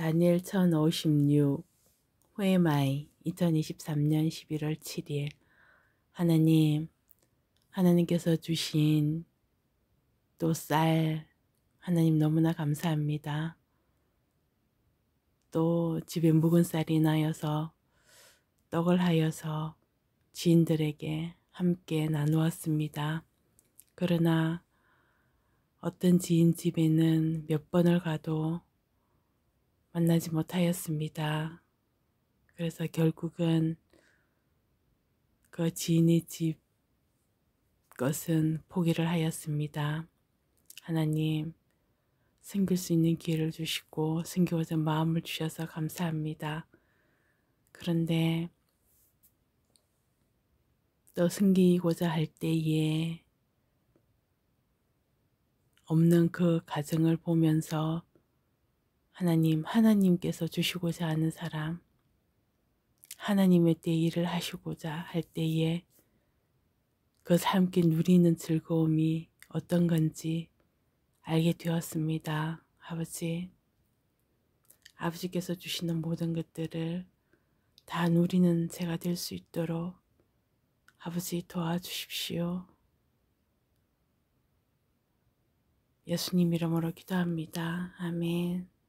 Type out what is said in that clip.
다니엘 1056 호에마이 2023년 11월 7일 하나님 하나님께서 주신 또 쌀 하나님 너무나 감사합니다. 또 집에 묵은 쌀이 나여서 떡을 하여서 지인들에게 함께 나누었습니다. 그러나 어떤 지인 집에는 몇 번을 가도 만나지 못하였습니다. 그래서 결국은 그 지인의 집 것은 포기를 하였습니다. 하나님, 생길 수 있는 기회를 주시고 생기고자 마음을 주셔서 감사합니다. 그런데 또 생기고자 할 때에 없는 그 가정을 보면서 하나님, 하나님께서 주시고자 하는 사람, 하나님의 때 일을 하시고자 할 때에 그것과 함께 누리는 즐거움이 어떤 건지 알게 되었습니다. 아버지, 아버지께서 주시는 모든 것들을 다 누리는 제가 될 수 있도록 아버지 도와주십시오. 예수님 이름으로 기도합니다. 아멘.